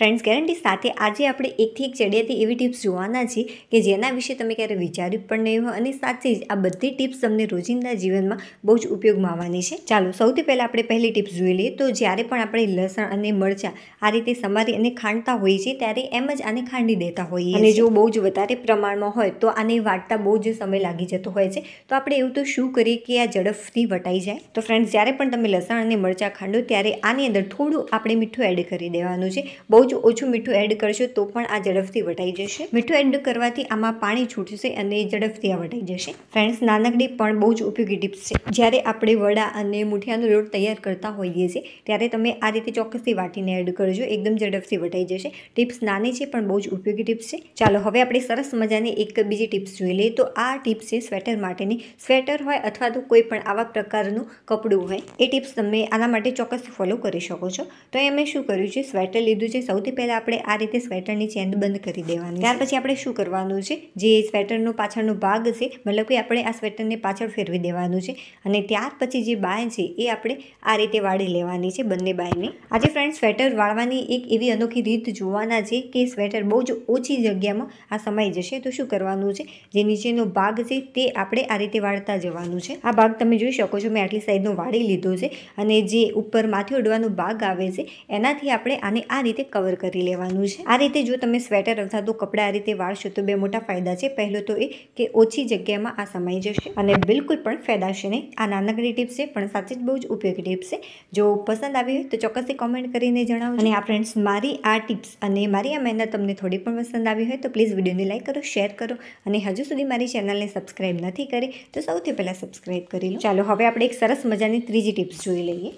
friends guarantee સાથે આજે આપણે એકથી એક ચડિયાતી એવી ટિપ્સ જોવાના છે કે જેના વિશે તમે ક્યારે વિચાર્યું પણ નહીં હોય અને સાથે જ આ બધી ટિપ્સ તમને રોજિંદા જીવનમાં બહુ જ ઉપયોગમાં આવવાની છે ચાલો સૌથી પહેલાં આપણે પહેલી ટિપ્સ જોઈ લઈએ તો જ્યારે પણ આપણે લસણ અને મરચાં આ રીતે સમારી અને ખાંડતા હોઈએ છીએ ત્યારે એમ જ આને ખાંડી દેતા હોઈએ અને જો બહુ જ વધારે પ્રમાણમાં હોય તો આને વાટતા બહુ જ સમય લાગી જતો હોય છે તો આપણે એવું તો શું કરીએ કે આ ઝડપથી વટાઈ જાય તો ફ્રેન્ડ્સ જ્યારે પણ તમે લસણ અને મરચાં ખાંડો ત્યારે આની અંદર થોડું આપણે મીઠું એડ કરી દેવાનું છે બહુ જ ઓછું મીઠું એડ કરશો તો પણ આ ઝડપથી વટાઈ જશે મીઠું એડ કરવાથી આમાં પાણી છૂટશે અને ઝડપથી આ વટાઈ જશે ફ્રેન્ડ્સ નાનકડી પણ બહુ જ ઉપયોગી ટીપ્સ છે જ્યારે આપણે વડા અને મુઠિયાનો લોટ તૈયાર કરતા હોઈએ છીએ ત્યારે તમે આ રીતે ચોક્કસથી વાટીને એડ કરજો એકદમ ઝડપથી વટાઈ જશે ટિપ્સ નાની છે પણ બહુ જ ઉપયોગી ટીપ્સ છે ચાલો હવે આપણે સરસ મજાની એક બીજી ટિપ્સ જોઈ લઈએ તો આ ટીપ્સ છે સ્વેટર માટેની સ્વેટર હોય અથવા તો કોઈ પણ આવા પ્રકારનું કપડું હોય એ ટિપ્સ તમે આના માટે ચોક્કસ ફોલો કરી શકો છો તો એ મેં શું કર્યું છે સ્વેટર લીધું છે સૌ સૌથી પહેલાં આપણે આ રીતે સ્વેટરની ચેન બંધ કરી દેવાની ત્યાર પછી આપણે શું કરવાનું છે જે સ્વેટરનો પાછળનો ભાગ છે મતલબ કે આપણે આ સ્વેટરને પાછળ ફેરવી દેવાનું છે અને ત્યાર પછી જે બાય છે એ આપણે આ રીતે વાળી લેવાની છે બંને બાયને આજે ફ્રેન્ડ સ્વેટર વાળવાની એક એવી અનોખી રીત જોવાના છે કે સ્વેટર બહુ જ ઓછી જગ્યામાં આ સમાઈ જશે તો શું કરવાનું છે જે નીચેનો ભાગ છે તે આપણે આ રીતે વાળતા જવાનું છે આ ભાગ તમે જોઈ શકો છો મેં આટલી સાઈડનો વાળી લીધો છે અને જે ઉપર માથે ઉડવાનો ભાગ આવે છે એનાથી આપણે આને આ રીતે કવર કવર કરી લેવાનું છે આ રીતે જો તમે સ્વેટર અથવા તો કપડા આ રીતે વાળશો તો બે મોટા ફાયદા છે પહેલો તો એ કે ઓછી જગ્યામાં આ સમાઈ જશે અને બિલકુલ પણ ફેદાશે નહીં આ નાનકડી ટિપ્સ છે પણ સાચી જ બહુ જ ઉપયોગી ટિપ્સ છે જો પસંદ આવી હોય તો ચોક્કસથી કોમેન્ટ કરીને જણાવો અને આ ફ્રેન્ડ્સ મારી આ ટિપ્સ અને મારી આ મહેનત તમને થોડી પણ પસંદ આવી હોય તો પ્લીઝ વિડીયોને લાઇક કરો શેર કરો અને હજુ સુધી મારી ચેનલને સબસ્ક્રાઈબ નથી કરી તો સૌથી પહેલાં સબસ્ક્રાઈબ કરી લો ચાલો હવે આપણે એક સરસ મજાની ત્રીજી ટિપ્સ જોઈ લઈએ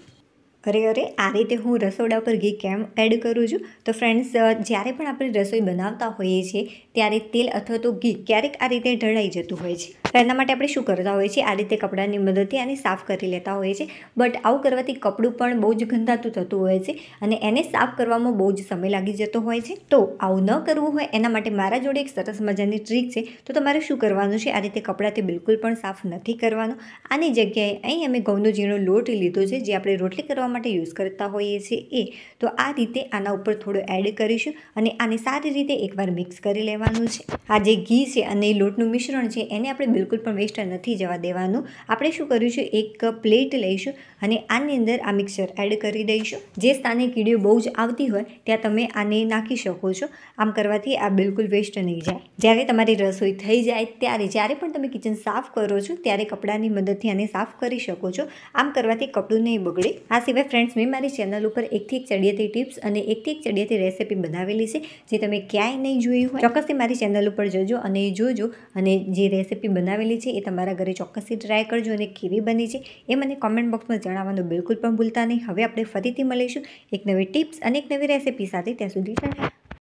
અરે અરે આ રીતે હું રસોડા પર ઘી કેમ એડ કરું છું તો ફ્રેન્ડ્સ જ્યારે પણ આપણે રસોઈ બનાવતા હોઈએ છીએ ત્યારે તેલ અથવા તો ઘી ક્યારેક આ રીતે ઢળાઈ જતું હોય છે તો એના માટે આપણે શું કરતા હોઈએ છીએ આ રીતે કપડાની મદદથી આને સાફ કરી લેતા હોઈએ છીએ બટ આવું કરવાથી કપડું પણ બહુ જ ગંધાતું થતું હોય છે અને એને સાફ કરવામાં બહુ જ સમય લાગી જતો હોય છે તો આવું ન કરવું હોય એના માટે મારા જોડે એક સરસ મજાની ટ્રીક છે તો તમારે શું કરવાનું છે આ રીતે કપડાંથી બિલકુલ પણ સાફ નથી કરવાનું આની જગ્યાએ અહીં અમે ઘઉંનો ઝીણો લોટ લીધો છે જે આપણે રોટલી કરવા માટે યુઝ કરતા હોઈએ છીએ એ તો આ રીતે આના ઉપર થોડો એડ કરીશું અને આને સારી રીતે એકવાર મિક્સ કરી લેવાનું છે આ જે ઘી છે અને એ લોટનું મિશ્રણ છે એને આપણે બિલકુલ પણ વેસ્ટ નથી જવા દેવાનું આપણે શું કર્યું છે એક પ્લેટ લઈશું અને આની અંદર આ મિક્સર એડ કરી દઈશું જે સ્થાને કીડીઓ બહુ જ આવતી હોય ત્યાં તમે આને નાખી શકો છો આમ કરવાથી આ બિલકુલ વેસ્ટ નહીં જાય જ્યારે તમારી રસોઈ થઈ જાય ત્યારે જ્યારે પણ તમે કિચન સાફ કરો છો ત્યારે કપડાની મદદથી આને સાફ કરી શકો છો આમ કરવાથી કપડું નહીં બગડે આ સિવાય ફ્રેન્ડ્સ મેં મારી ચેનલ ઉપર એકથી એક ચડિયાતી ટિપ્સ અને એકથી એક ચડિયાતી રેસિપી બનાવેલી છે જે તમે ક્યાંય નહીં જોયું હોય ચોક્કસથી મારી ચેનલ ઉપર જજો અને જોજો અને જે રેસિપી બના બનાવેલી છે એ તમારા ઘરે ચોક્કસથી ટ્રાય કરજો અને કેવી બની છે એ મને કોમેન્ટ બોક્સમાં જણાવવાનું બિલકુલ પણ ભૂલતા નહીં હવે આપણે ફરીથી મળીશું એક નવી ટિપ્સ અને એક નવી રેસીપી સાથે ત્યાં સુધી